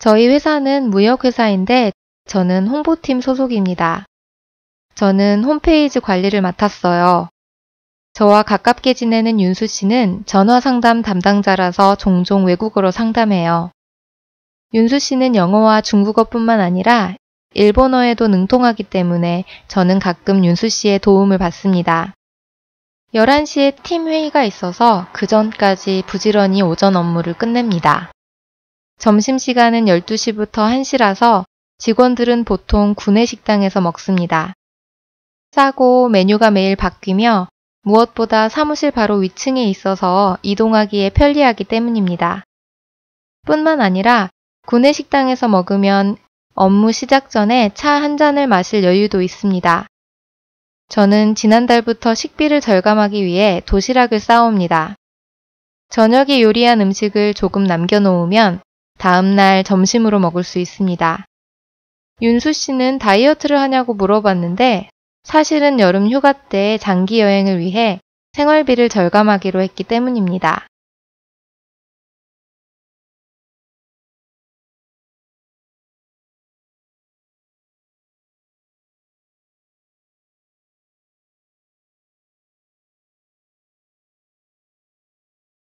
저희 회사는 무역회사인데 저는 홍보팀 소속입니다. 저는 홈페이지 관리를 맡았어요. 저와 가깝게 지내는 윤수 씨는 전화 상담 담당자라서 종종 외국어로 상담해요. 윤수 씨는 영어와 중국어뿐만 아니라 일본어에도 능통하기 때문에 저는 가끔 윤수 씨의 도움을 받습니다. 11시에 팀 회의가 있어서 그 전까지 부지런히 오전 업무를 끝냅니다. 점심시간은 12시부터 1시라서 직원들은 보통 구내식당에서 먹습니다. 싸고 메뉴가 매일 바뀌며 무엇보다 사무실 바로 위층에 있어서 이동하기에 편리하기 때문입니다. 뿐만 아니라 구내식당에서 먹으면 업무 시작 전에 차 한 잔을 마실 여유도 있습니다. 저는 지난달부터 식비를 절감하기 위해 도시락을 싸옵니다. 저녁에 요리한 음식을 조금 남겨놓으면 다음날 점심으로 먹을 수 있습니다. 윤수 씨는 다이어트를 하냐고 물어봤는데 사실은 여름 휴가 때 장기 여행을 위해 생활비를 절감하기로 했기 때문입니다.